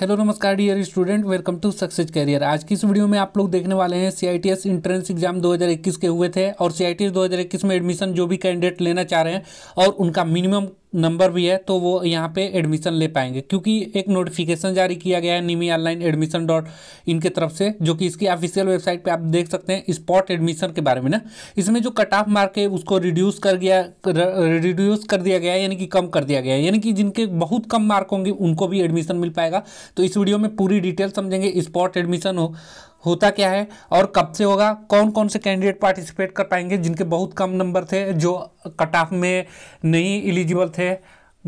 hello नमस्कार dear student welcome to success career आज की इस वीडियो में आप लोग देखने वाले हैं सीआईटीएस इंट्रेंस एग्जाम 2021 के हुए थे और सीआईटीएस 2021 में एडमिशन जो भी कैंडिडेट लेना चाह रहे हैं और उनका मिनिमम नंबर भी है तो वो यहाँ पे एडमिशन ले पाएंगे क्योंकि एक नोटिफिकेशन जारी किया गया है निमी ऑनलाइन एडमिशन डॉट इनके तरफ से जो कि इसकी ऑफिशियल वेबसाइट पे आप देख सकते हैं स्पॉट एडमिशन के बारे में ना इसमें जो कट ऑफ मार्क है उसको रिड्यूस कर गया रिड्यूस कर दिया गया है यानी कि कम कर दिया गया है यानी कि जिनके बहुत कम मार्क होंगे उनको भी एडमिशन मिल पाएगा तो इस वीडियो में पूरी डिटेल समझेंगे स्पॉट एडमिशन हो होता क्या है और कब से होगा कौन कौन से कैंडिडेट पार्टिसिपेट कर पाएंगे जिनके बहुत कम नंबर थे जो कट ऑफ में नहीं एलिजिबल थे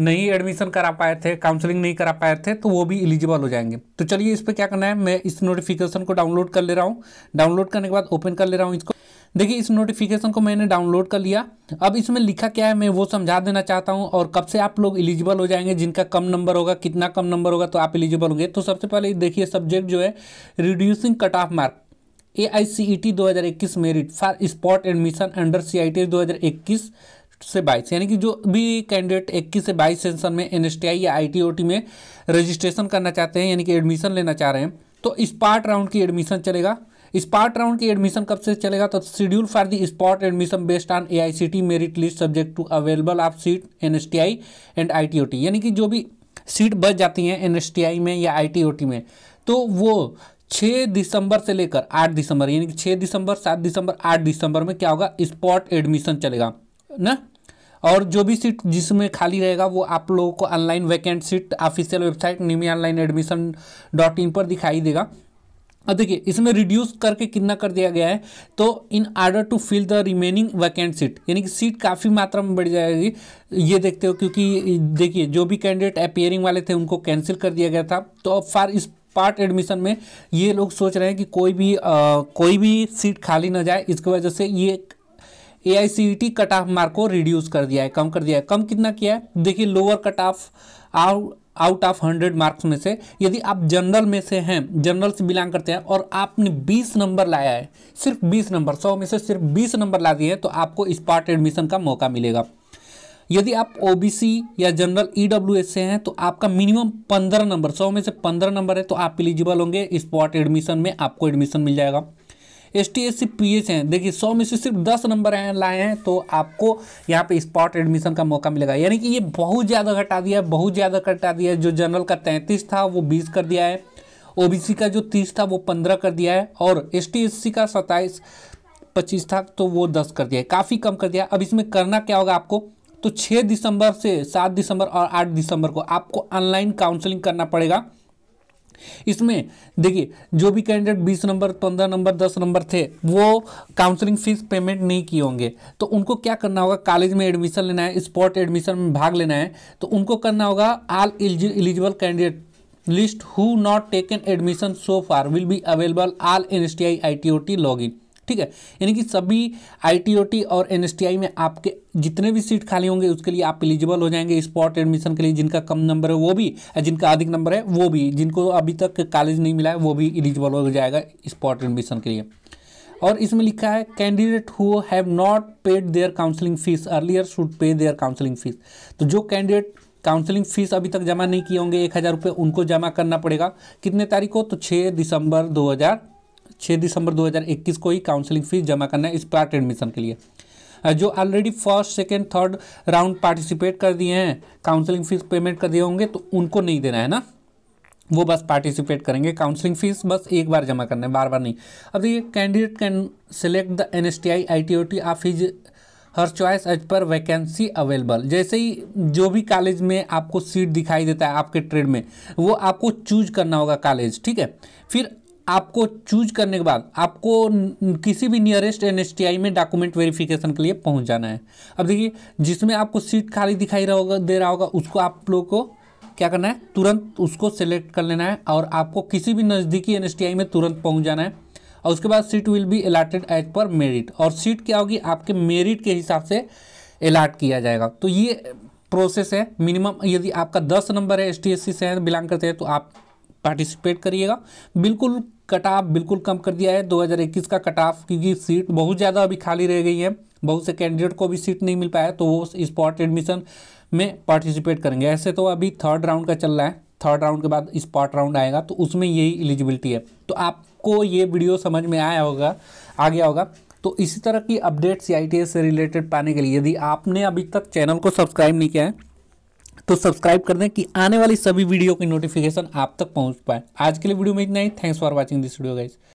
नहीं एडमिशन करा पाए थे काउंसलिंग नहीं करा पाए थे तो वो भी एलिजिबल हो जाएंगे तो चलिए इस पर क्या करना है मैं इस नोटिफिकेशन को डाउनलोड कर ले रहा हूँ डाउनलोड करने के बाद ओपन कर ले रहा हूँ इसको देखिए इस नोटिफिकेशन को मैंने डाउनलोड कर लिया अब इसमें लिखा क्या है मैं वो समझा देना चाहता हूँ और कब से आप लोग इलिजिबल हो जाएंगे जिनका कम नंबर होगा कितना कम नंबर होगा तो आप इलिजिबल होंगे तो सबसे पहले देखिए सब्जेक्ट जो है reducing cut off mark A I C E T दो हज़ार इक्कीस merit for spot admission under C I T दो हज़ार इक्कीस से बाईस यानी कि जो भी कैंडिडेट इक्कीस से बाईस सेंसन में एन एस टी आई या आई टी टी ओ में रजिस्ट्रेशन करना चाहते हैं यानी कि एडमिशन लेना चाह रहे हैं तो इस पार्ट राउंड की एडमिशन चलेगा स्पार्ट राउंड की एडमिशन कब से चलेगा तो schedule for the spot admission based on a merit list subject to available of seat N and I यानी कि जो भी सीट बच जाती हैं एन में या आई में तो वो छः दिसंबर से लेकर आठ दिसंबर यानी कि छः दिसंबर सात दिसंबर आठ दिसंबर में क्या होगा स्पॉट एडमिशन चलेगा न और जो भी सीट जिसमें खाली रहेगा वो आप लोगों को online vacant seat official website NIMI online admission dot in पर दिखाई देगा अब देखिए इसमें रिड्यूस करके कितना कर दिया गया है तो in order to fill the remaining vacant seat यानी कि सीट काफ़ी मात्रा में बढ़ जाएगी ये देखते हो क्योंकि देखिए जो भी कैंडिडेट अपेयरिंग वाले थे उनको कैंसिल कर दिया गया था तो अब फार इस पार्ट एडमिशन में ये लोग सोच रहे हैं कि कोई भी आ, कोई भी सीट खाली ना जाए इसकी वजह से ये A I C T cut off mark को रिड्यूस कर दिया है कम कर दिया है कम कितना किया है देखिए lower cut off out out of hundred marks में से यदि आप जनरल में से हैं जनरल से बिलोंग करते हैं और आपने बीस नंबर लाया है सिर्फ बीस नंबर सौ में से सिर्फ बीस नंबर ला दिए तो आपको स्पॉट एडमिशन का मौका मिलेगा यदि आप ओबीसी या जनरल ईडब्ल्यूएस e से हैं तो आपका मिनिमम पंद्रह नंबर सौ में से पंद्रह नंबर है तो आप एलिजिबल होंगे स्पॉट एडमिशन में आपको एडमिशन मिल जाएगा S T S C P H हैं देखिए सौ में से सिर्फ दस नंबर हैं लाए हैं तो आपको यहाँ पे स्पॉट एडमिशन का मौका मिलेगा यानी कि ये बहुत ज़्यादा घटा दिया है बहुत ज़्यादा घटा दिया है जो जनरल का तैंतीस था वो बीस कर दिया है सी का जो तीस था वो पंद्रह कर दिया है और एस टी एस सी का सत्ताईस पच्चीस था तो वो दस कर दिया है काफ़ी कम कर दिया अब इसमें करना क्या होगा आपको तो छः दिसंबर से सात दिसंबर और आठ दिसंबर को आपको ऑनलाइन काउंसलिंग करना पड़ेगा इसमें देखिए जो भी कैंडिडेट 20 नंबर 15 नंबर 10 नंबर थे वो काउंसलिंग फीस पेमेंट नहीं किए होंगे तो उनको क्या करना होगा कॉलेज में एडमिशन लेना है स्पॉट एडमिशन में भाग लेना है तो उनको करना होगा all eligible candidate list who not taken admission so far will be available all N S T I I T O T log in ठीक है यानी कि सभी आई और एन में आपके जितने भी सीट खाली होंगे उसके लिए आप एलिजिबल हो जाएंगे स्पॉट एडमिशन के लिए जिनका कम नंबर है वो भी जिनका अधिक नंबर है वो भी जिनको अभी तक कॉलेज नहीं मिला है वो भी एलिजिबल हो जाएगा स्पॉट एडमिशन के लिए और इसमें लिखा है candidate who have not paid their counselling fees earlier should pay their counselling fees तो जो कैंडिडेट काउंसलिंग फीस अभी तक जमा नहीं किए होंगे एक हज़ार रुपये उनको जमा करना पड़ेगा कितने तारीख को तो छः दिसंबर दो हज़ार छः दिसंबर 2021 को ही काउंसलिंग फीस जमा करना है इस पार्ट एडमिशन के लिए जो already first second third round participate कर दिए हैं काउंसलिंग फीस पेमेंट कर दिए होंगे तो उनको नहीं देना है ना वो बस पार्टिसिपेट करेंगे काउंसलिंग फीस बस एक बार जमा करना है बार बार नहीं अब देखिए candidate can select the N S T I I T O T of his her choice as per vacancy available जैसे ही जो भी कॉलेज में आपको सीट दिखाई देता है आपके ट्रेड में वो आपको चूज करना होगा कॉलेज ठीक है फिर आपको चूज करने के बाद आपको किसी भी नियरेस्ट एन में डॉक्यूमेंट वेरिफिकेशन के लिए पहुंच जाना है अब देखिए जिसमें आपको सीट खाली दिखाई रहा होगा दे रहा होगा उसको आप लोग को क्या करना है तुरंत उसको सेलेक्ट कर लेना है और आपको किसी भी नज़दीकी एन में तुरंत पहुँच जाना है और उसके बाद seat will be allotted as per merit और सीट क्या होगी आपके मेरिट के हिसाब से अलाट किया जाएगा तो ये प्रोसेस है मिनिमम यदि आपका दस नंबर है एस टी से बिलोंग करते हैं तो आप पार्टिसिपेट करिएगा बिल्कुल कट ऑफ बिल्कुल कम कर दिया है 2021 का कट ऑफ क्योंकि सीट बहुत ज़्यादा अभी खाली रह गई है बहुत से कैंडिडेट को भी सीट नहीं मिल पाया तो वो स्पॉट एडमिशन में पार्टिसिपेट करेंगे ऐसे तो अभी थर्ड राउंड का चल रहा है थर्ड राउंड के बाद स्पॉट राउंड आएगा तो उसमें यही एलिजिबिलिटी है तो आपको ये वीडियो समझ में आया होगा आ गया होगा तो इसी तरह की अपडेट्स सी आई से रिलेटेड पाने के लिए यदि आपने अभी तक चैनल को सब्सक्राइब नहीं किया है तो सब्सक्राइब कर दें कि आने वाली सभी वीडियो की नोटिफिकेशन आप तक पहुंच पाए आज के लिए वीडियो में इतना ही thanks for watching this video guys